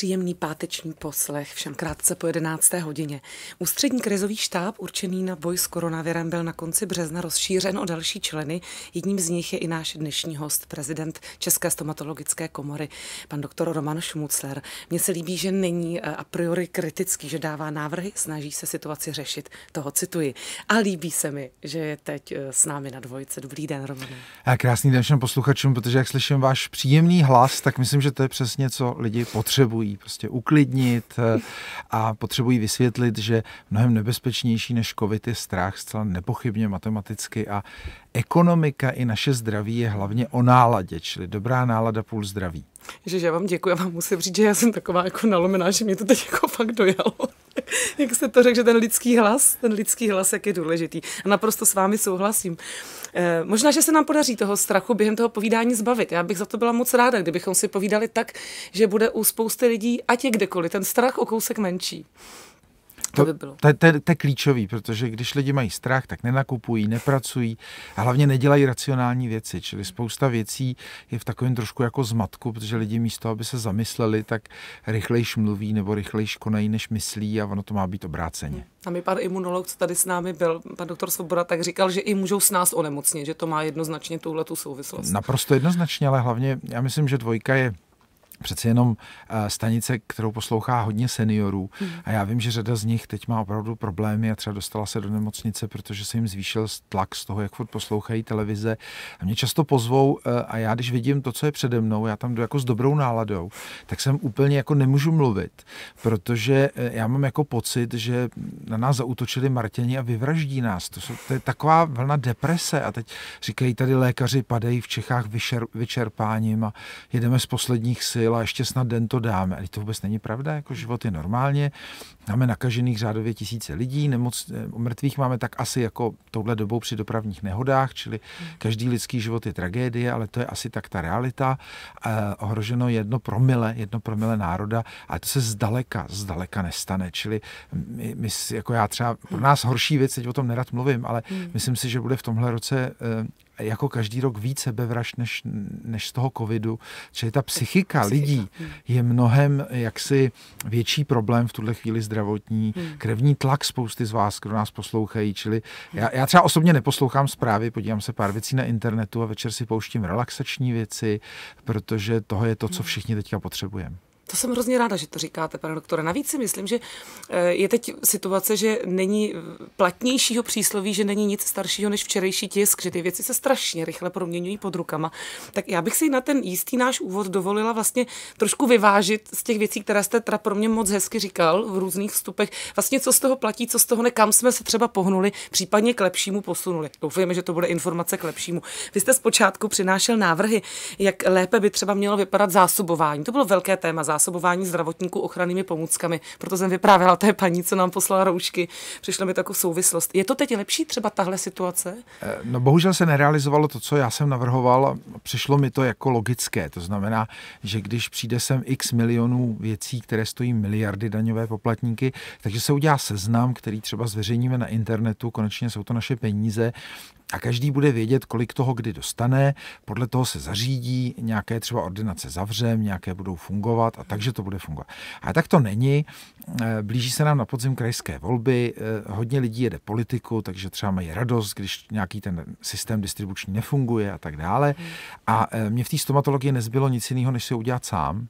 Příjemný páteční poslech všem krátce po 11. hodině. Ústřední krizový štáb určený na boj s koronavirem byl na konci března rozšířen o další členy. Jedním z nich je i náš dnešní host, prezident České stomatologické komory, pan doktor Roman Šmucler. Mně se líbí, že není eh, a priori kritický, že dává návrhy, snaží se situaci řešit. Toho cituji. A líbí se mi, že je teď eh, s námi na dvojce. Dobrý den, Roman. A krásný den všem posluchačům, protože jak slyším váš příjemný hlas, tak myslím, že to je přesně, co lidi potřebují potřebují prostě uklidnit eh, a potřebují vysvětlit, že mnohem nebezpečnější než covid je strach zcela nepochybně matematicky a ekonomika i naše zdraví je hlavně o náladě, čili dobrá nálada půl zdraví že já vám děkuji, já vám musím říct, že já jsem taková jako nalomená, že mě to teď jako fakt dojalo. jak jste to řekl, že ten lidský hlas, ten lidský hlas, jak je důležitý. A naprosto s vámi souhlasím. E, možná, že se nám podaří toho strachu během toho povídání zbavit. Já bych za to byla moc ráda, kdybychom si povídali tak, že bude u spousty lidí, ať je kdekoliv, ten strach o kousek menší. To, by bylo. To, to, to, to je klíčový, protože když lidi mají strach, tak nenakupují, nepracují a hlavně nedělají racionální věci. Čili spousta věcí je v takovém trošku jako zmatku, protože lidi místo, aby se zamysleli, tak rychlejš mluví nebo rychlejš konají, než myslí a ono to má být obráceně. A mi pan imunolog, co tady s námi byl, pan doktor Svoboda, tak říkal, že i můžou s nás onemocnit, že to má jednoznačně tuhle souvislost. Naprosto jednoznačně, ale hlavně já myslím, že dvojka je přeci jenom eh, stanice, kterou poslouchá hodně seniorů. Hmm. A já vím, že řada z nich teď má opravdu problémy a třeba dostala se do nemocnice, protože se jim zvýšil tlak z toho, jak furt poslouchají televize. A mě často pozvou eh, a já, když vidím to, co je přede mnou, já tam jdu jako s dobrou náladou, tak jsem úplně jako nemůžu mluvit, protože eh, já mám jako pocit, že na nás zautočili Martěni a vyvraždí nás. To, jsou, to je taková vlna deprese a teď říkají tady lékaři padají v Čechách vyčerpáním a jedeme z posledních sil byla, ještě snad den to dáme. Ale to vůbec není pravda, jako život je normálně. Máme nakažených řádově tisíce lidí, nemoc, eh, mrtvých máme tak asi jako touhle dobou při dopravních nehodách, čili každý lidský život je tragédie, ale to je asi tak ta realita. Eh, ohroženo jedno promile, jedno promile národa, a to se zdaleka, zdaleka nestane. Čili my, my, jako já třeba, pro nás horší věc, teď o tom nerad mluvím, ale hmm. myslím si, že bude v tomhle roce eh, jako každý rok víc sebevražd než, než z toho covidu. Čili ta psychika lidí hmm. je mnohem jaksi větší problém v tuhle chvíli zdravotní. Hmm. Krevní tlak spousty z vás, kdo nás poslouchají. Čili hmm. já, já třeba osobně neposlouchám zprávy, podívám se pár věcí na internetu a večer si pouštím relaxační věci, protože toho je to, co všichni teďka potřebujeme. To jsem hrozně ráda, že to říkáte, pane doktore. Navíc si myslím, že eh, je teď situace, že není platnějšího přísloví, že není nic staršího než včerejší tisk, že ty věci se strašně rychle proměňují pod rukama. Tak já bych si na ten jistý náš úvod dovolila vlastně trošku vyvážit z těch věcí, které jste teda pro mě moc hezky říkal v různých vstupech, vlastně co z toho platí, co z toho ne, kam jsme se třeba pohnuli, případně k lepšímu posunuli. Doufujeme, že to bude informace k lepšímu. Vy jste zpočátku přinášel návrhy, jak lépe by třeba mělo vypadat zásobování. To bylo velké téma zásobování zásobování zdravotníků ochrannými pomůckami. Proto jsem vyprávěla té paní, co nám poslala roušky. Přišla mi takovou souvislost. Je to teď lepší třeba tahle situace? Eh, no bohužel se nerealizovalo to, co já jsem navrhoval. Přišlo mi to jako logické. To znamená, že když přijde sem x milionů věcí, které stojí miliardy daňové poplatníky, takže se udělá seznam, který třeba zveřejníme na internetu, konečně jsou to naše peníze, a každý bude vědět, kolik toho kdy dostane, podle toho se zařídí, nějaké třeba ordinace zavřem, nějaké budou fungovat a takže to bude fungovat. A tak to není, eh, blíží se nám na podzim krajské volby, eh, hodně lidí jede politiku, takže třeba mají radost, když nějaký ten systém distribuční nefunguje a tak dále. Hmm. A eh, mě v té stomatologii nezbylo nic jiného, než se udělat sám,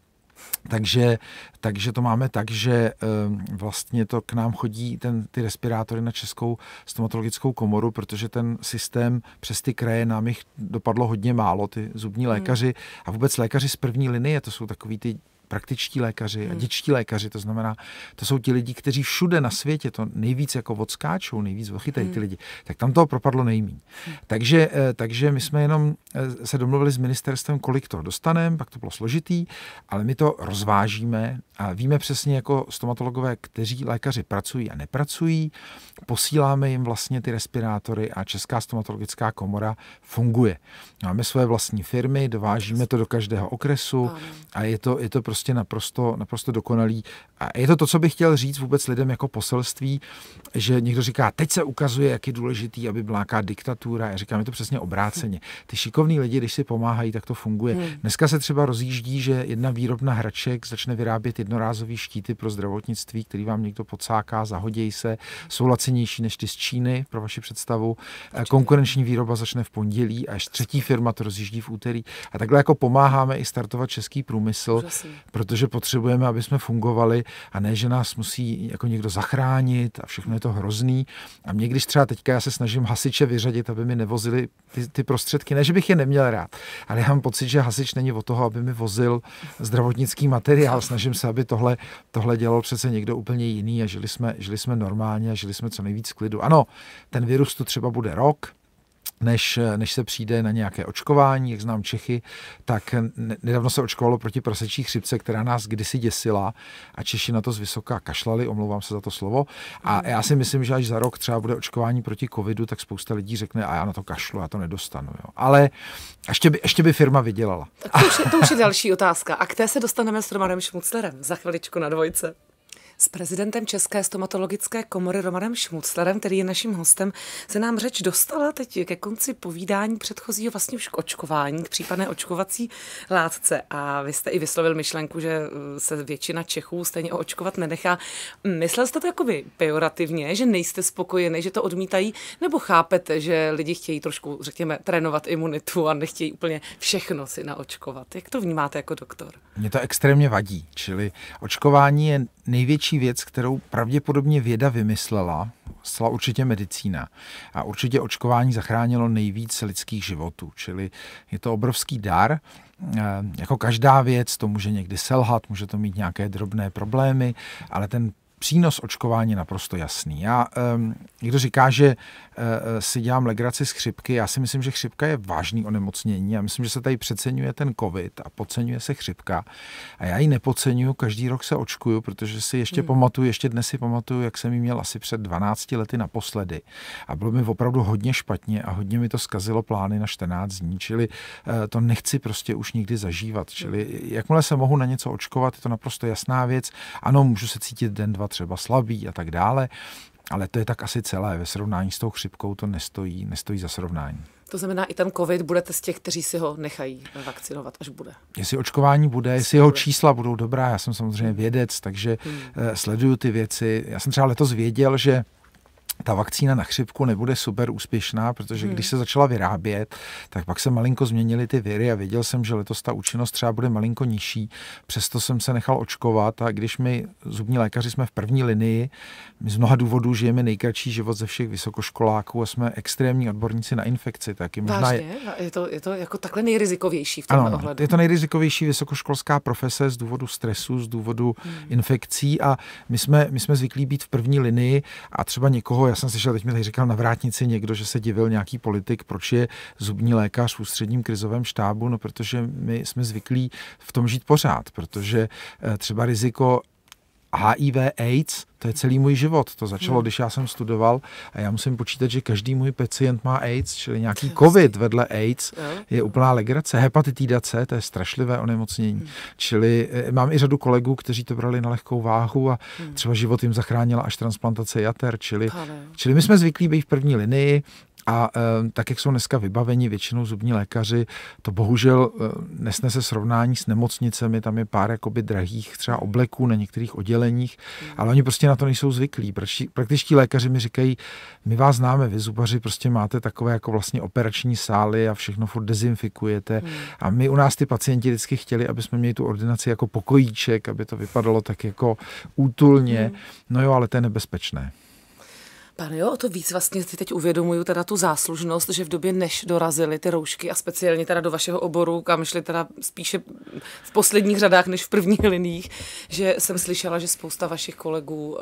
takže, takže to máme tak, že ehm, vlastně to k nám chodí ten, ty respirátory na Českou stomatologickou komoru, protože ten systém přes ty kraje nám jich dopadlo hodně málo, ty zubní hmm. lékaři a vůbec lékaři z první linie, to jsou takový ty praktičtí lékaři hmm. a dětští lékaři. To znamená, to jsou ti lidi, kteří všude na světě to nejvíc jako odskáčou, nejvíc odchytají hmm. ty lidi. Tak tam toho propadlo nejméně. Hmm. Takže, eh, takže my jsme jenom eh, se domluvili s ministerstvem, kolik toho dostaneme, pak to bylo složitý, ale my to rozvážíme a víme přesně jako stomatologové, kteří lékaři pracují a nepracují. Posíláme jim vlastně ty respirátory a Česká stomatologická komora funguje. Máme své vlastní firmy, dovážíme to do každého okresu a je to, je to prostě prostě naprosto, naprosto dokonalý. A je to to, co bych chtěl říct vůbec lidem jako poselství, že někdo říká, teď se ukazuje, jak je důležitý, aby byla nějaká diktatura. Já říkám, je to přesně obráceně. Ty šikovní lidi, když si pomáhají, tak to funguje. Hmm. Dneska se třeba rozjíždí, že jedna výrobna hraček začne vyrábět jednorázové štíty pro zdravotnictví, který vám někdo podsáká, zahodějí se, jsou lacenější, než ty z Číny, pro vaši představu. Eh, konkurenční výroba začne v pondělí, až třetí firma to rozjíždí v úterý. A takhle jako pomáháme i startovat český průmysl protože potřebujeme, aby jsme fungovali a ne, že nás musí jako někdo zachránit a všechno je to hrozný. A mě, když třeba teďka já se snažím hasiče vyřadit, aby mi nevozili ty, ty prostředky, ne, že bych je neměl rád, ale já mám pocit, že hasič není o toho, aby mi vozil zdravotnický materiál. Snažím se, aby tohle, tohle dělal přece někdo úplně jiný a žili jsme, žili jsme normálně a žili jsme co nejvíc klidu. Ano, ten virus tu třeba bude rok, než, než se přijde na nějaké očkování, jak znám Čechy, tak nedávno se očkovalo proti prasečí chřipce, která nás kdysi děsila a Češi na to zvysoká kašlali, omlouvám se za to slovo. A já si myslím, že až za rok třeba bude očkování proti covidu, tak spousta lidí řekne, a já na to kašlu, já to nedostanu. Jo. Ale ještě by, ještě by firma vydělala. Tak to, už je, to už je další otázka. A k té se dostaneme s Romanem Šmuclerem za chviličku na dvojce. S prezidentem České stomatologické komory Romanem Šmuclerem, který je naším hostem, se nám řeč dostala teď ke konci povídání předchozího vlastně už k očkování, k případné očkovací látce. A vy jste i vyslovil myšlenku, že eh, se většina Čechů stejně očkovat nenechá. Myslel jste to jakoby pejorativně, že nejste spokojený, že to odmítají, nebo chápete, že lidi chtějí trošku, řekněme, trénovat imunitu a nechtějí úplně všechno si naočkovat? Jak to vnímáte jako doktor? Mě to extrémně vadí, čili očkování je největší věc, kterou pravděpodobně věda vymyslela, zcela určitě medicína. A určitě očkování zachránilo nejvíc lidských životů, čili je to obrovský dar. Eh, jako každá věc, to může někdy selhat, může to mít nějaké drobné problémy, ale ten přínos očkování je naprosto jasný. Já, um, někdo říká, že uh, si dělám legraci z chřipky. Já si myslím, že chřipka je vážný onemocnění. Já myslím, že se tady přeceňuje ten covid a podceňuje se chřipka. A já ji nepodceňuju, každý rok se očkuju, protože si ještě hmm. pamatuju, ještě dnes si pamatuju, jak jsem ji měl asi před 12 lety naposledy. A bylo mi opravdu hodně špatně a hodně mi to zkazilo plány na 14 dní, čili uh, to nechci prostě už nikdy zažívat. Čili jakmile se mohu na něco očkovat, je to naprosto jasná věc. Ano, můžu se cítit den, dva, třeba slabí a tak dále. Ale to je tak asi celé. Ve srovnání s tou chřipkou to nestojí, nestojí za srovnání. To znamená, i ten COVID budete z těch, kteří si ho nechají vakcinovat, až bude. Jestli očkování bude, jestli jeho čísla budou dobrá, já jsem samozřejmě vědec, takže hmm. Eh, sleduju ty věci. Já jsem třeba letos věděl, že ta vakcína na chřipku nebude super úspěšná, protože hmm. když se začala vyrábět, tak pak se malinko změnily ty viry a věděl jsem, že letos ta účinnost třeba bude malinko nižší. Přesto jsem se nechal očkovat a když my zubní lékaři jsme v první linii, my z mnoha důvodů žijeme nejkratší život ze všech vysokoškoláků a jsme extrémní odborníci na infekci, tak je možná Je... je to, je to jako takhle nejrizikovější v tomhle ohledu. Je to nejrizikovější vysokoškolská profese z důvodu stresu, z důvodu hmm. infekcí a my jsme, my jsme zvyklí být v první linii a třeba někoho já jsem slyšel, teď mi tady říkal na vrátnici někdo, že se divil nějaký politik, proč je zubní lékař v ústředním krizovém štábu, no protože my jsme zvyklí v tom žít pořád, protože eh, třeba riziko HIV AIDS, to je celý můj život. To začalo, když já jsem studoval a já musím počítat, že každý můj pacient má AIDS, čili nějaký COVID vlastně- vedle AIDS je úplná legrace. Hepatitida C, to je strašlivé onemocnění. Mm. Čili eh, mám i řadu kolegů, kteří to brali na lehkou váhu a hmm. třeba život jim zachránila až transplantace jater. Čili, čili my jsme zvyklí být v první linii, a eh, tak, jak jsou dneska vybaveni většinou zubní lékaři, to bohužel eh, nesnese srovnání s nemocnicemi, tam je pár jakoby drahých třeba obleků na některých odděleních, ale oni prostě na to nejsou zvyklí. Praktičtí lékaři mi říkají, my vás známe, vy zubaři prostě máte takové jako vlastně operační sály a všechno furt dezinfikujete hmm. a my u nás ty pacienti vždycky chtěli, aby jsme měli tu ordinaci jako pokojíček, aby to vypadalo tak jako útulně, hmm. no jo, ale to je nebezpečné. Pane, jo, o to víc vlastně si teď uvědomuju teda tu záslužnost, že v době, než dorazily ty roušky a speciálně teda do vašeho oboru, kam šli teda spíše v posledních řadách než v prvních liních, že jsem slyšela, že spousta vašich kolegů uh,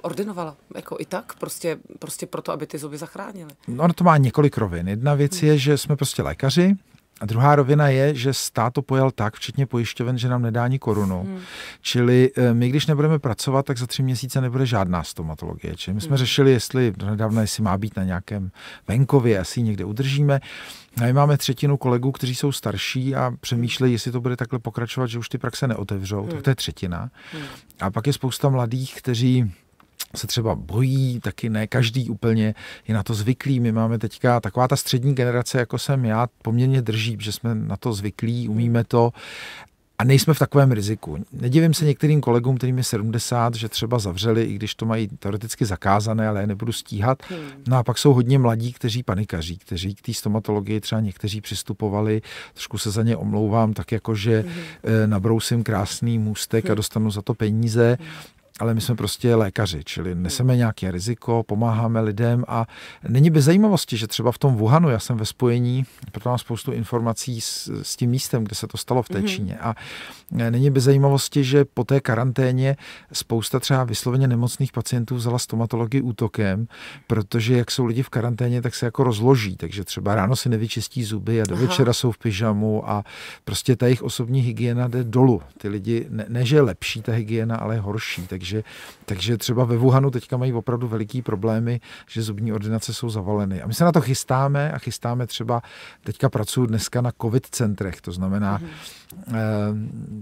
ordinovala. Jako i tak, prostě, prostě proto, aby ty zuby zachránili. No, ono to má několik rovin. Jedna věc je, že jsme prostě lékaři, a druhá rovina je, že stát to pojal tak, včetně pojišťoven, že nám nedá ani korunu. Hmm. Čili eh, my, když nebudeme pracovat, tak za tři měsíce nebude žádná stomatologie. Čili my jsme hmm. řešili, jestli nedávno, jestli má být na nějakém venkově, asi někde udržíme. A my máme třetinu kolegů, kteří jsou starší a přemýšlejí, jestli to bude takhle pokračovat, že už ty praxe neotevřou, hmm. tak to je třetina. Hmm. A pak je spousta mladých, kteří se třeba bojí, taky ne každý úplně je na to zvyklý. My máme teďka taková ta střední generace, jako jsem já, poměrně drží, že jsme na to zvyklí, umíme to a nejsme v takovém riziku. Nedivím se některým kolegům, kterým je 70, že třeba zavřeli, i když to mají teoreticky zakázané, ale je nebudu stíhat. Hmm. No a pak jsou hodně mladí, kteří panikaří, kteří k té stomatologii třeba někteří přistupovali, trošku se za ně omlouvám, tak jako, že hmm. eh, nabrousím krásný můstek a hmm. dostanu za to peníze ale my jsme prostě lékaři, čili neseme nějaké riziko, pomáháme lidem a není bez zajímavosti, že třeba v tom Wuhanu, já jsem ve spojení, proto mám spoustu informací s, s tím místem, kde se to stalo v té mm-hmm. Číně a e, není bez zajímavosti, že po té karanténě spousta třeba vysloveně nemocných pacientů vzala stomatologii útokem, protože jak jsou lidi v karanténě, tak se jako rozloží, takže třeba ráno si nevyčistí zuby a do Aha. večera jsou v pyžamu a prostě ta jejich osobní hygiena jde dolů. Ty lidi, ne, ne že je lepší ta hygiena, ale je horší, takže takže, takže třeba ve Wuhanu teďka mají opravdu veliký problémy, že zubní ordinace jsou zavaleny. A my se na to chystáme a chystáme třeba, teďka pracuji dneska na covid centrech, to znamená, mm-hmm.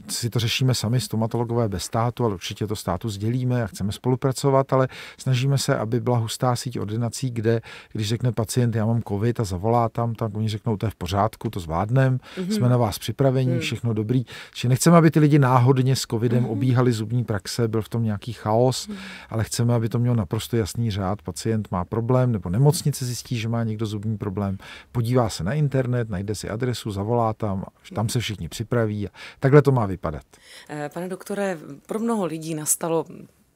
eh, si to řešíme sami stomatologové bez státu, ale určitě to státu sdělíme a chceme spolupracovat, ale snažíme se, aby byla hustá síť ordinací, kde, když řekne pacient, já mám covid a zavolá tam, tak oni řeknou, to je v pořádku, to zvládneme, mm-hmm. jsme na vás připraveni, mm-hmm. všechno dobrý. Či nechceme, aby ty lidi náhodně s covidem mm-hmm. obíhali zubní praxe, byl v tom nějaký nějaký chaos, hmm. ale chceme, aby to mělo naprosto jasný řád. Pacient má problém, nebo nemocnice zjistí, že má někdo zubní problém, podívá se na internet, najde si adresu, zavolá tam, tam se všichni připraví. Takhle to má vypadat. Eh, pane doktore, pro mnoho lidí nastalo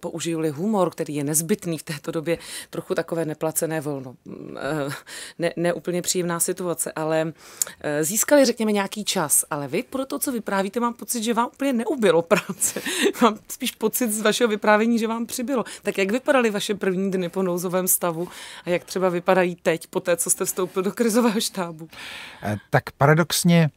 použili humor, který je nezbytný v této době, trochu takové neplacené volno. Mm, eh, ne, ne úplně příjemná situace, ale eh, získali, řekněme, nějaký čas. Ale vy, pro to, co vyprávíte, mám pocit, že vám úplně neubilo práce. Mám spíš pocit z vašeho vyprávění, že vám přibylo. Tak jak vypadaly vaše první dny po nouzovém stavu a jak třeba vypadají teď, po té, co jste vstoupil do krizového štábu? Eh, tak paradoxně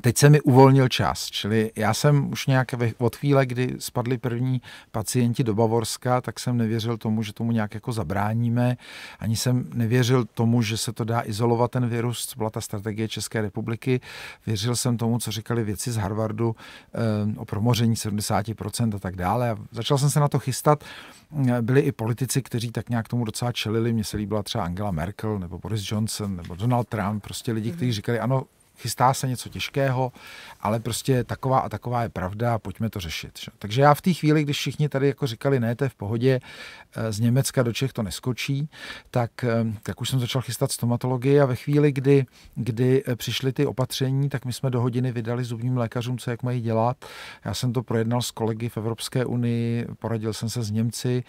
Teď se mi uvolnil čas, čili já jsem už nějak od chvíle, kdy spadli první pacienti do Bavorska, tak jsem nevěřil tomu, že tomu nějak jako zabráníme. Ani jsem nevěřil tomu, že se to dá izolovat ten virus, co byla ta strategie České republiky. Věřil jsem tomu, co říkali věci z Harvardu eh, o promoření 70% a tak dále. A začal jsem se na to chystat. Eh, byli i politici, kteří tak nějak tomu docela čelili. Mně se líbila třeba Angela Merkel nebo Boris Johnson nebo Donald Trump, prostě lidi, kteří mhm. říkali, ano, chystá se něco těžkého, ale prostě taková a taková je pravda, pojďme to řešit. Že? Takže já v té chvíli, když všichni tady jako říkali, ne, to je v pohodě, eh, z Německa do Čech to neskočí, tak, eh, tak už jsem začal chystat stomatologii a ve chvíli, kdy, kdy eh, přišly ty opatření, tak my jsme do hodiny vydali zubním lékařům, co jak mají dělat. Já jsem to projednal s kolegy v Evropské unii, poradil jsem se s Němci.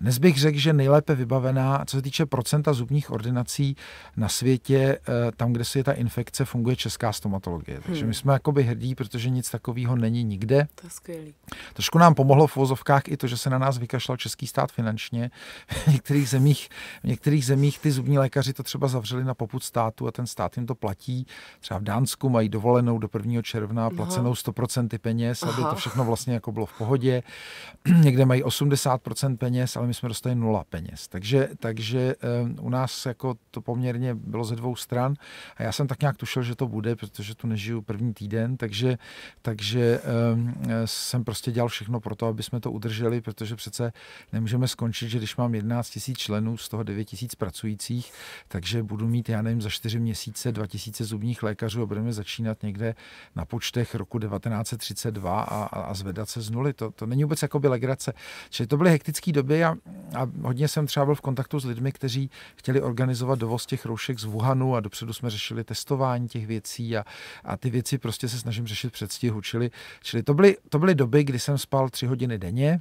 Dnes bych řekl, že nejlépe vybavená, co se týče procenta zubních ordinací na světě, tam, kde se je ta infekce, funguje česká stomatologie. Takže hmm. my jsme jakoby hrdí, protože nic takového není nikde. To je skvělý. Trošku nám pomohlo v vozovkách i to, že se na nás vykašlal český stát finančně. V některých zemích, v některých zemích ty zubní lékaři to třeba zavřeli na poput státu a ten stát jim to platí. Třeba v Dánsku mají dovolenou do 1. června placenou 100% peněz, aby Aha. to všechno vlastně jako bylo v pohodě. Někde mají 80% peněz, ale my jsme dostali nula peněz. Takže, takže um, u nás jako to poměrně bylo ze dvou stran a já jsem tak nějak tušil, že to bude bude, protože tu nežiju první týden, takže, takže um, jsem prostě dělal všechno pro to, aby jsme to udrželi, protože přece nemůžeme skončit, že když mám 11 tisíc členů, z toho 9 tisíc pracujících, takže budu mít, já nevím, za 4 měsíce 2 tisíce zubních lékařů a budeme začínat někde na počtech roku 1932 a, a, a zvedat se z nuly. To, to není vůbec by legrace. Čili to byly hektické doby a, a hodně jsem třeba byl v kontaktu s lidmi, kteří chtěli organizovat dovoz těch roušek z Wuhanu a dopředu jsme řešili testování těch věcí věcí a, a ty věci prostě se snažím řešit předstihu. Čili, čili to, byly, to byly doby, kdy jsem spal tři hodiny denně,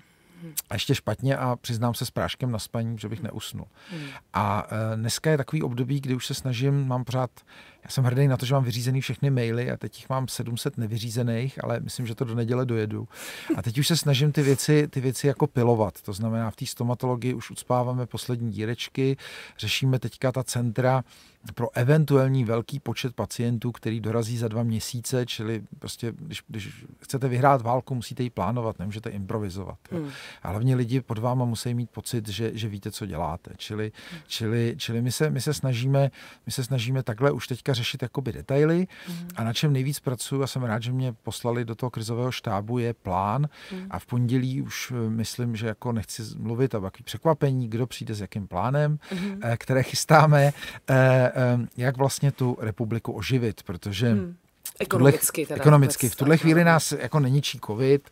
a ještě špatně a přiznám se s práškem na spaní, že bych neusnul. Hmm. A e, dneska je takový období, kdy už se snažím, mám pořád já jsem hrdý na to, že mám vyřízený všechny maily a teď jich mám 700 nevyřízených, ale myslím, že to do neděle dojedu. A teď už se snažím ty věci, ty věci jako pilovat. To znamená, v té stomatologii už ucpáváme poslední dírečky, řešíme teďka ta centra pro eventuální velký počet pacientů, který dorazí za dva měsíce, čili prostě, když, když chcete vyhrát válku, musíte ji plánovat, nemůžete improvizovat. Hmm. A hlavně lidi pod váma musí mít pocit, že, že víte, co děláte. Čili, čili, čili my, se, my, se snažíme, my se snažíme takhle už teďka teďka řešit jakoby detaily mm. a na čem nejvíc pracuji a jsem rád, že mě poslali do toho krizového štábu je plán mm. a v pondělí už eh, myslím, že jako nechci mluvit a jaký překvapení, kdo přijde s jakým plánem, mm. které chystáme, eh, jak vlastně tu republiku oživit, protože mm Ekonomicky. Teda ekonomicky. V tuhle chvíli nás jako neničí covid,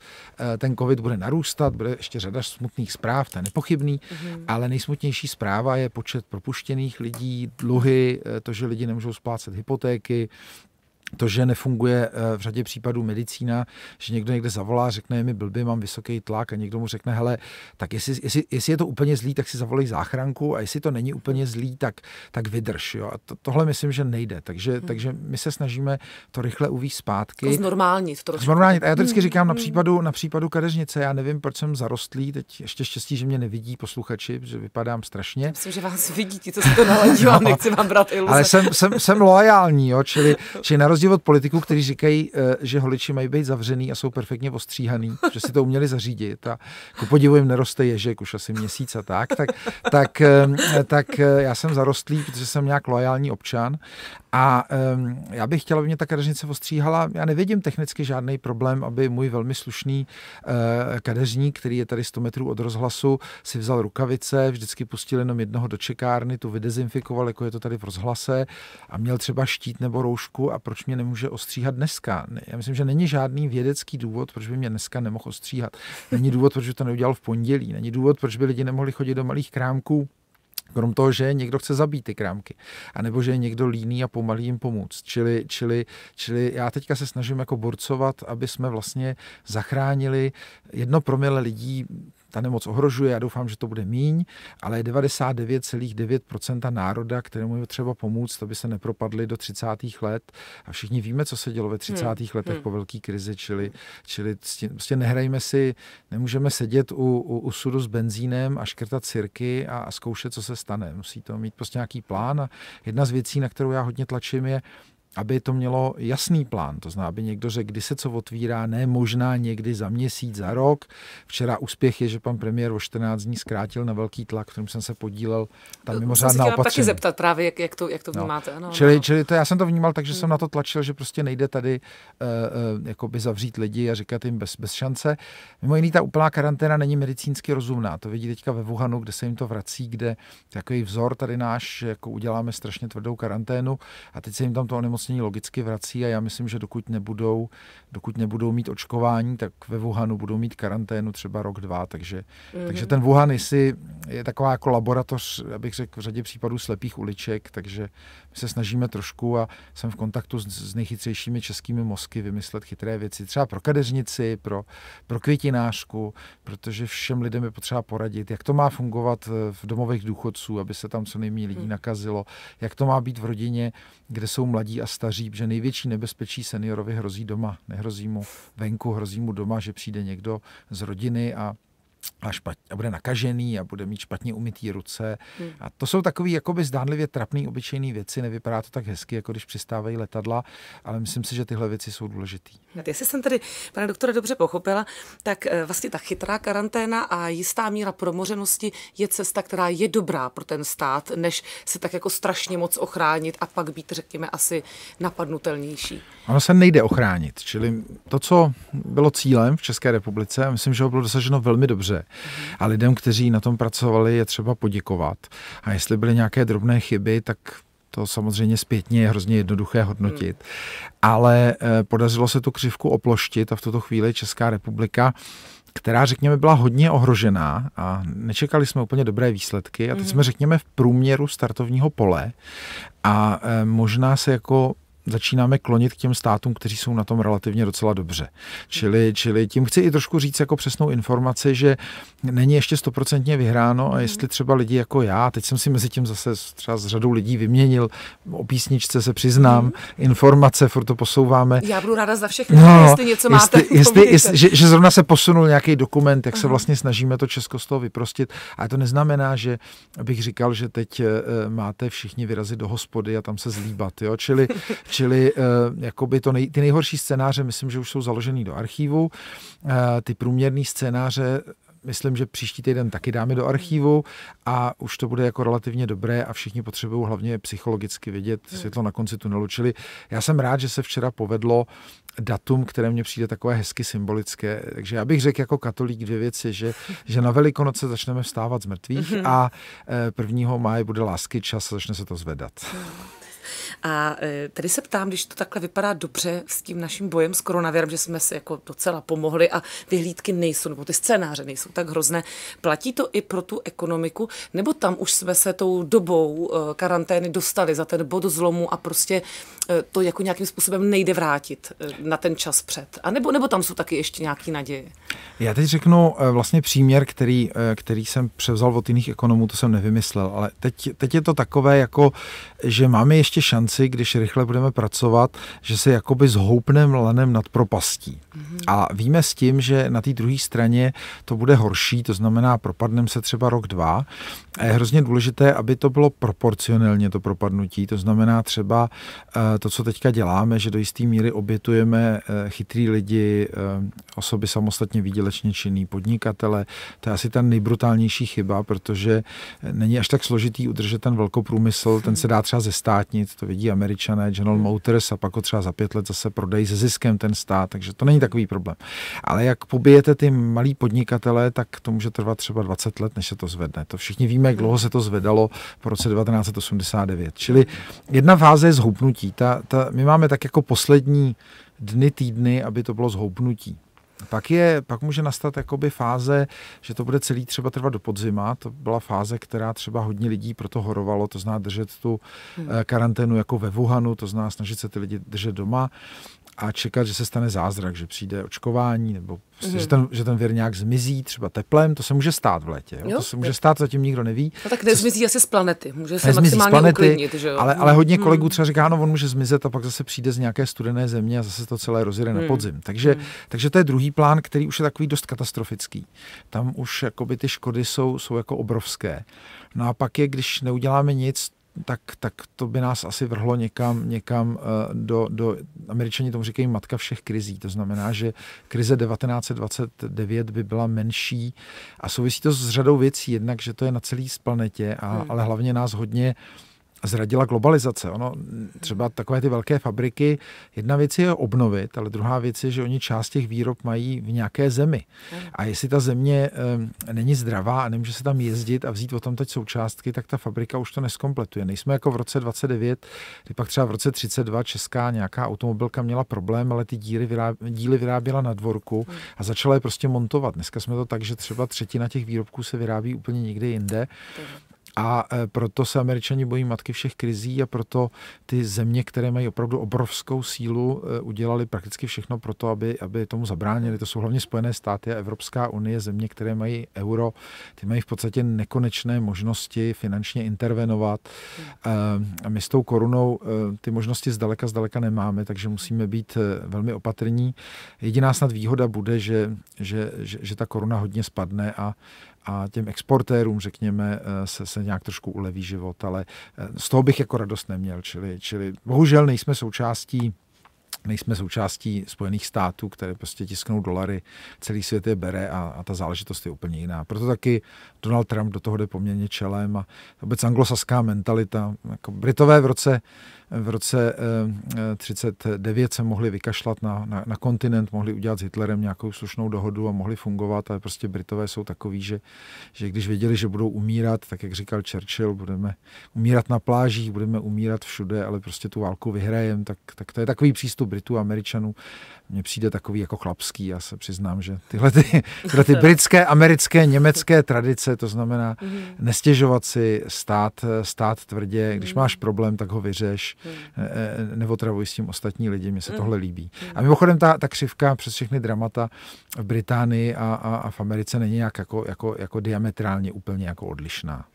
eh, ten covid bude narůstat, bude ještě řada smutných zpráv, to je nepochybný, mm-hmm. ale nejsmutnější zpráva je počet propuštěných lidí, dluhy, eh, to, že lidi nemůžou splácet hypotéky, to, že nefunguje eh, v řadě případů medicína, že někdo někde zavolá, řekne mi blbý, mám vysoký tlak a někdo mu řekne, hele, tak jestli, jestli, jestli je to úplně zlý, tak si zavolej záchranku a jestli to není úplně zlý, tak, tak vydrž. Jo? A to, tohle myslím, že nejde. Takže, hmm. takže my se snažíme to rychle uvíct zpátky. To znormálnit trošku. Znormálnit. A já to vždycky hmm. říkám na hmm. případu, na případu kadeřnice, já nevím, proč jsem zarostlý, teď ještě štěstí, že mě nevidí posluchači, že vypadám strašně. Myslím, že vás vidí, ti, co se to naladí, no, nechci vám brát iluze. Ale jsem, jsem, jsem loajální, jo? čili, čili rozdíl od politiků, kteří říkají, eh, že holiči mají být zavřený a jsou perfektně ostříhaný, že si to uměli zařídit a ku podivu jim neroste ježek už asi měsíc a tak, tak, tak, ehm, tak eh, já jsem zarostlý, protože jsem nějak loajální občan a um, já bych chtěla, aby mě ta kadeřnice ostříhala. Já nevidím technicky žádný problém, aby můj velmi slušný uh, kadeřník, který je tady 100 metrů od rozhlasu, si vzal rukavice, vždycky pustil jenom jednoho do čekárny, tu vydezinfikoval, jako je to tady v rozhlase a měl třeba štít nebo roušku a proč mě nemůže ostříhat dneska. Já myslím, že není žádný vědecký důvod, proč by mě dneska nemohl ostříhat. Není důvod, proč by to neudělal v pondělí. Není důvod, proč by lidi nemohli chodit do malých krámků Krom toho, že někdo chce zabít ty krámky, a nebo že je někdo líný a pomalý jim pomoct. Čili, čili, čili já teďka se snažím jako borcovat, aby jsme vlastně zachránili jedno promile lidí, ta nemoc ohrožuje, já doufám, že to bude míň, ale 99,9% národa, kterému je třeba pomoct, aby se nepropadli do 30. let. A všichni víme, co se dělo ve 30. Hmm. letech hmm. po velké krizi, čili, čili prostě nehrajme si, nemůžeme sedět u, u, u sudu s benzínem a škrtat cirky a, a zkoušet, co se stane. Musí to mít prostě nějaký plán. A jedna z věcí, na kterou já hodně tlačím, je aby to mělo jasný plán. To znamená, aby někdo řekl, kdy se co otvírá, ne možná někdy za měsíc, za rok. Včera úspěch je, že pan premiér o 14 dní zkrátil na velký tlak, kterým jsem se podílel tam mimořádná opatření. taky zeptat právě, jak, jak to, jak to no. vnímáte. No. Ano, čili, no. čili to já jsem to vnímal tak, že jsem hmm. na to tlačil, že prostě nejde tady uh, uh, zavřít lidi a říkat jim bez, bez šance. Mimo jiný ta úplná karanténa není medicínsky rozumná. To vidí teďka ve Wuhanu, kde se jim to vrací, kde takový vzor tady náš, jako uděláme strašně tvrdou karanténu a teď se jim tam to onemocnění logicky vrací a já myslím, že dokud nebudou, dokud nebudou mít očkování, tak ve Wuhanu budou mít karanténu třeba rok, dva, takže, mm-hmm. takže ten Wuhan jsi, je taková jako laboratoř, abych řekl, v řadě případů slepých uliček, takže my se snažíme trošku a jsem v kontaktu s, s nejchytřejšími českými mozky vymyslet chytré věci, třeba pro kadeřnici, pro, pro květinářku, protože všem lidem je potřeba poradit, jak to má fungovat eh, v domovech důchodců, aby se tam co nejméně lidí mhm. nakazilo, jak to má být v rodině, kde jsou mladí a staří, že největší nebezpečí seniorovi hrozí doma. Nehrozí mu venku, hrozí mu doma, že přijde někdo z rodiny a a, špat, a bude nakažený a bude mít špatně umytý ruce. Hmm. A to jsou takové jakoby zdánlivě trapné obyčejné věci, nevypadá to tak hezky, jako když přistávají letadla, ale myslím si, že tyhle věci jsou důležité. Jestli jsem tady, pane doktore, dobře pochopila, tak eh, vlastně ta chytrá karanténa a jistá míra promořenosti je cesta, která je dobrá pro ten stát, než se tak jako strašně moc ochránit a pak být, řekněme, asi napadnutelnější. Ono se nejde ochránit, čili to, co bylo cílem v České republice, myslím, že ho bylo dosaženo velmi dobře, dobře. A lidem, kteří na tom pracovali, je třeba poděkovat. A jestli byly nějaké drobné chyby, tak to samozřejmě zpětně je hrozně jednoduché hodnotit. Hmm. Ale eh, podařilo se tu křivku oploštit a v tuto chvíli Česká republika která, řekněme, byla hodně ohrožená a nečekali jsme úplně dobré výsledky. A teď hmm. jsme, řekněme, v průměru startovního pole a eh, možná se jako začínáme klonit k těm státům, kteří jsou na tom relativně docela dobře. Čili, čili tím chci i trošku říct jako přesnou informaci, že není ještě stoprocentně vyhráno a jestli hmm. třeba lidi jako já, teď jsem si mezi tím zase třeba s řadou lidí vyměnil, o písničce se přiznám, mm. informace, furt to posouváme. Já budu ráda za všechny, no, jestli něco jestli, máte. Jestli, jestli, že, že zrovna se posunul nějaký dokument, jak uh-huh. se vlastně snažíme to Česko z toho vyprostit. A to neznamená, že bych říkal, že teď eh, máte všichni vyrazit do hospody a tam se zlíbat. Jo? Čili, Čili eh, jakoby to nej, ty nejhorší scénáře, myslím, že už jsou založený do archívu. Eh, ty průměrné scénáře myslím, že příští týden taky dáme do archívu a už to bude jako relativně dobré a všichni potřebují hlavně psychologicky vidět světlo na konci tunelu. Čili já jsem rád, že se včera povedlo datum, které mně přijde takové hezky symbolické. Takže já bych řekl jako katolík dvě věci, že, že na Velikonoce začneme vstávat z mrtvých mhm. a 1. Eh, máje bude lásky čas a začne se to zvedat. A e, tady se ptám, když to takhle vypadá dobře s tím naším bojem s koronavirem, že jsme si jako docela pomohli a vyhlídky nejsou, nebo ty scénáře nejsou tak hrozné, platí to i pro tu ekonomiku, nebo tam už jsme se tou dobou e, karantény dostali za ten bod zlomu a prostě e, to jako nějakým způsobem nejde vrátit na ten čas před? A nebo, nebo tam jsou taky ještě nějaké naděje? Já teď řeknu vlastně příměr, který, který jsem převzal od jiných ekonomů, to jsem nevymyslel, ale teď, teď je to takové jako, že máme ještě šanci tendenci, když rychle budeme pracovat, že se jakoby zhoupneme lanem nad propastí. A víme s tím, že na té druhé straně to bude horší, to znamená, propadneme se třeba rok, dva. A je hrozně důležité, aby to bylo proporcionálně to propadnutí, to znamená třeba eh, to, co teďka děláme, že do jisté míry obětujeme eh, chytrý lidi, eh, osoby samostatně výdělečně činný, podnikatele. To je asi ta nejbrutálnější chyba, protože není až tak složitý udržet ten velkoprůmysl, ten se dá třeba zestátnit, to vidí američané, General hmm. Motors a pak ho třeba za pět let zase prodají se ziskem ten stát, takže to není tak takový problém. Ale jak pobijete ty malí podnikatele, tak to může trvat třeba 20 let, než se to zvedne. To všichni víme, jak dlouho se to zvedalo po roce 1989. Čili jedna fáze je zhoupnutí. Ta, ta, my máme tak jako poslední dny, týdny, aby to bylo zhoupnutí. Pak, je, pak může nastat jakoby fáze, že to bude celý třeba trvat do podzima. To byla fáze, která třeba hodně lidí proto horovalo, to zná držet tu hmm. Eh, karanténu jako ve Wuhanu, to zná snažit se ty lidi držet doma a čekat, že se stane zázrak, že přijde očkování, nebo prostě, mm že, mhm. ten, že ten vir nějak zmizí třeba teplem, to se může stát v létě. Jo? Jo? To se může stát, zatím nikdo neví. No tak nezmizí asi z planety, může se maximálně z planety, uklidnit. Že jo? Ale, ale mhm. hodně mm. kolegů třeba říká, no on může zmizet a pak zase přijde z nějaké studené země a zase to celé rozjede mm. na mhm. podzim. Takže, mm. takže to je druhý plán, který už je takový dost katastrofický. Tam už jakoby ty škody jsou, jsou jako obrovské. No a pak je, když neuděláme nic, tak, tak to by nás asi vrhlo někam, někam eh, do, do, američani tomu říkají matka všech krizí, to znamená, že krize 1929 by byla menší a souvisí to s řadou věcí, jednak, že to je na celý planetě, a, hmm. ale hlavně nás hodně uh, zradila globalizace. Ono, třeba takové ty velké fabriky, jedna věc je obnovit, ale druhá věc je, že oni část těch výrob mají v nějaké zemi. Mm. A jestli ta země e, není zdravá a nemůže se tam jezdit a vzít o tom teď součástky, tak ta fabrika už to neskompletuje. Nejsme jako v roce 29, kdy pak třeba v roce 32 česká nějaká automobilka měla problém, ale ty díly, vyráb, díly vyráběla na dvorku mm. a začala je prostě montovat. Dneska jsme to tak, že třeba třetina těch výrobků se vyrábí úplně někde jinde. A e, proto se američani bojí matky všech krizí a proto ty země, které mají opravdu obrovskou sílu, e, udělali prakticky všechno pro to, aby, aby tomu zabránili. To jsou hlavně Spojené státy a Evropská unie, země, které mají euro, ty mají v podstatě nekonečné možnosti finančně intervenovat. E, a my s tou korunou ty možnosti zdaleka, zdaleka nemáme, takže musíme být velmi opatrní. Jediná snad výhoda bude, že, že, že, že ta koruna hodně spadne a, a těm exportérům, řekněme, eh, se, se nějak trošku uleví život, ale eh, z toho bych jako radost neměl, čili, čili bohužel nejsme součástí nejsme součástí Spojených států, které prostě tisknou dolary, celý svět je bere a, a ta záležitost je úplně jiná. Proto taky Donald Trump do toho jde poměrně čelem a vůbec anglosaská mentalita. Jako Britové v roce, v roce eh, 39 se mohli vykašlat na, na, na kontinent, mohli udělat s Hitlerem nějakou slušnou dohodu a mohli fungovat, ale prostě Britové jsou takový, že, že když věděli, že budou umírat, tak jak říkal Churchill, budeme umírat na plážích, budeme umírat všude, ale prostě tu válku vyhrajeme, tak, tak to je takový přístup Britů a Američanů, mně přijde takový jako chlapský. Já se přiznám, že tyhle ty, tyhle ty britské, americké, německé tradice, to znamená mhm. nestěžovat si, stát, stát tvrdě, když máš mhm. problém, tak ho vyřeš, mhm. e, e, neotravuj s tím ostatní lidi, mně se tohle líbí. A mimochodem ta, ta křivka přes všechny dramata v Británii a, a, a v Americe není nějak jako, jako, jako diametrálně úplně jako odlišná.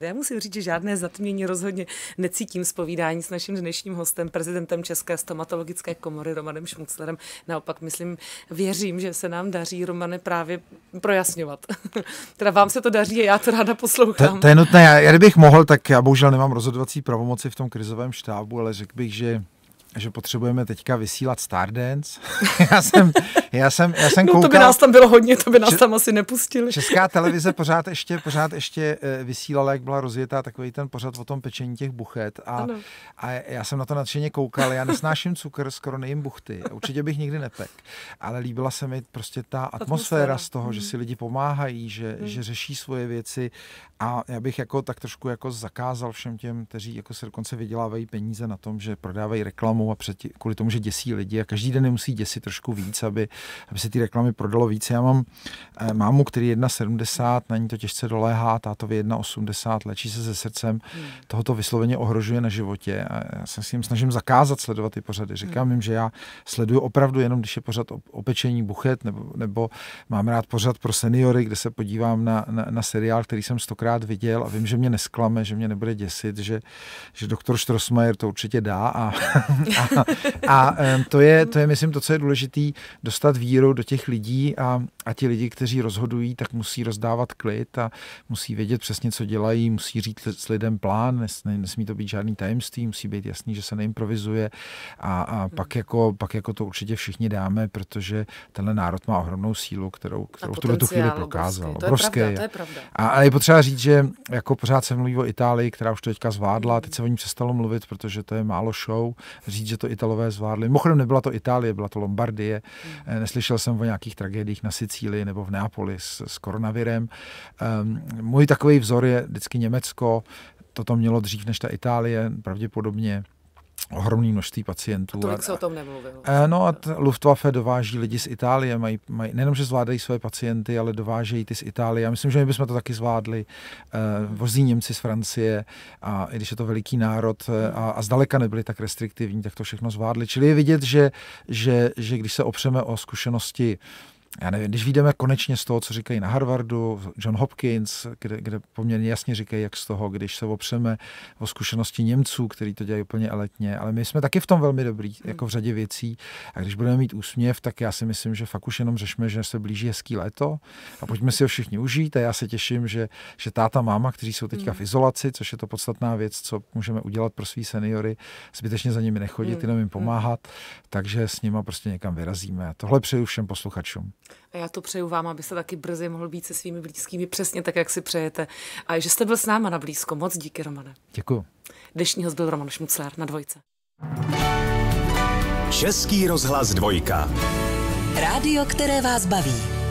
Já musím říct, že žádné zatmění rozhodně necítím z povídání s naším dnešním hostem, prezidentem České stomatologické komory Romanem Šmuclerem. Naopak, myslím, věřím, že se nám daří, Romane, právě projasňovat. teda vám se to daří a já to ráda poslouchám. To, to je nutné. Já, já kdybych mohl, tak já bohužel nemám rozhodovací pravomoci v tom krizovém štábu, ale řekl bych, že že potřebujeme teďka vysílat Stardance. já jsem, já jsem, já jsem no, koukal, to by nás tam bylo hodně, to by nás če- tam asi nepustili. Česká televize pořád ještě, pořád ještě eh, vysílala, jak byla rozjetá, takový ten pořad o tom pečení těch buchet. A, a já jsem na to nadšeně koukal. Já nesnáším cukr, skoro nejím buchty. Určitě bych nikdy nepek. Ale líbila se mi prostě ta atmosféra, atmosféra. z toho, hmm. že si lidi pomáhají, že, hmm. že řeší svoje věci. A já bych jako tak trošku jako zakázal všem těm, kteří jako se dokonce vydělávají peníze na tom, že prodávají reklamu reklamou a před, kvůli tomu, že děsí lidi a každý den nemusí děsit trošku víc, aby, aby se ty reklamy prodalo víc. Já mám eh, mámu, který 1,70, na ní to těžce doléhá, tátovi 1,80, léčí se se srdcem, hmm. tohoto vysloveně ohrožuje na životě a já se s ním snažím zakázat sledovat ty pořady. Říkám hmm. jim, že já sleduju opravdu jenom, když je pořad opečení buchet nebo, nebo mám rád pořad pro seniory, kde se podívám na, na, na seriál, který jsem stokrát viděl a vím, že mě nesklame, že mě nebude děsit, že, že doktor Strossmayer to určitě dá a A, a to, je, to je, myslím, to, co je důležité, dostat víru do těch lidí a, a ti lidi, kteří rozhodují, tak musí rozdávat klid a musí vědět přesně, co dělají, musí říct s lidem plán, nes, nesmí to být žádný tajemství, musí být jasný, že se neimprovizuje a, a hmm. pak, jako, pak jako to určitě všichni dáme, protože tenhle národ má ohromnou sílu, kterou, kterou v tu chvíli prokázal. Obrovské, to je, obrovské, pravda, to je pravda. A, a je potřeba říct, že jako pořád se mluví o Itálii, která už to teďka zvládla, teď hmm. se o ní přestalo mluvit, protože to je málo show. Říct říct, že to Italové zvládli. Mimochodem nebyla to Itálie, byla to Lombardie. Mm. Neslyšel jsem o nějakých tragédiích na Sicílii nebo v Neapoli s, s koronavirem. Um, můj takový vzor je vždycky Německo. Toto mělo dřív než ta Itálie, pravděpodobně ohromné množství pacientů. A tolik se o tom nemluvilo. Eh, no a Luftwaffe dováží lidi z Itálie, mají, mají, nejenom, že zvládají své pacienty, ale dovážejí ty z Itálie. Já myslím, že my bychom to taky zvládli. Eh, hmm. vozí Němci z Francie, a i když je to veliký národ eh, hmm. a, a zdaleka nebyli tak restriktivní, tak to všechno zvládli. Čili je vidět, že, že, že když se opřeme o zkušenosti já nevím, když vyjdeme konečně z toho, co říkají na Harvardu, John Hopkins, kde, kde poměrně jasně říkají, jak z toho, když se opřeme o zkušenosti Němců, který to dělají úplně eletně, ale my jsme taky v tom velmi dobrý, hmm. jako v řadě věcí. A když budeme mít úsměv, tak já si myslím, že fakt už jenom řešme, že se blíží hezký léto a pojďme si ho všichni užít. A já se těším, že, že táta, máma, kteří jsou teďka v hmm. izolaci, což je to podstatná věc, co můžeme udělat pro svý seniory, zbytečně za nimi nechodit, hmm. jenom jim pomáhat, takže s nima prostě někam vyrazíme. A tohle přeju všem posluchačům. A já to přeju vám, abyste taky brzy mohl být se svými blízkými přesně tak, jak si přejete. A že jste byl s náma na blízko. Moc díky, Romane. Děkuji. Dnešní host byl Roman Šmucler na dvojce. Český rozhlas dvojka. Rádio, které vás baví.